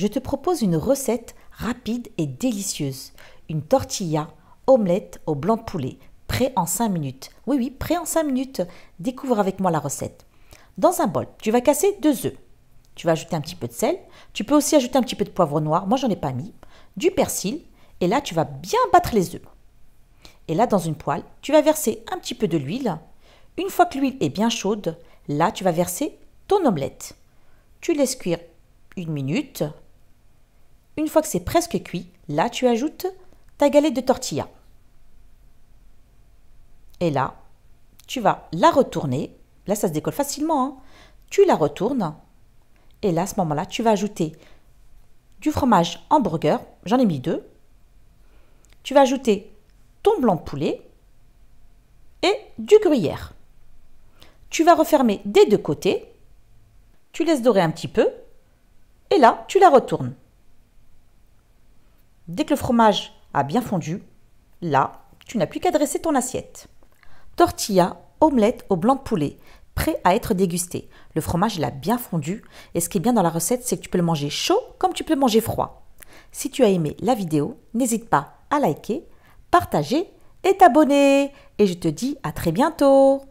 je te propose une recette rapide et délicieuse. Une tortilla omelette au blanc de poulet, prêt en 5 minutes. Oui, oui, prêt en 5 minutes. Découvre avec moi la recette. Dans un bol, tu vas casser deux œufs. Tu vas ajouter un petit peu de sel. Tu peux aussi ajouter un petit peu de poivre noir. Moi, j'en ai pas mis. Du persil. Et là, tu vas bien battre les œufs. Et là, dans une poêle, tu vas verser un petit peu de l'huile. Une fois que l'huile est bien chaude, là, tu vas verser ton omelette. Tu laisses cuire une minute, une fois que c'est presque cuit, là tu ajoutes ta galette de tortilla. Et là, tu vas la retourner. Là, ça se décolle facilement. Hein. Tu la retournes. Et là, à ce moment-là, tu vas ajouter du fromage hamburger. J'en ai mis deux. Tu vas ajouter ton blanc de poulet et du gruyère. Tu vas refermer des deux côtés. Tu laisses dorer un petit peu. Et là, tu la retournes. Dès que le fromage a bien fondu, là, tu n'as plus qu'à dresser ton assiette. Tortilla, omelette au blanc de poulet, prêt à être dégusté. Le fromage, l'a a bien fondu et ce qui est bien dans la recette, c'est que tu peux le manger chaud comme tu peux le manger froid. Si tu as aimé la vidéo, n'hésite pas à liker, partager et t'abonner. Et je te dis à très bientôt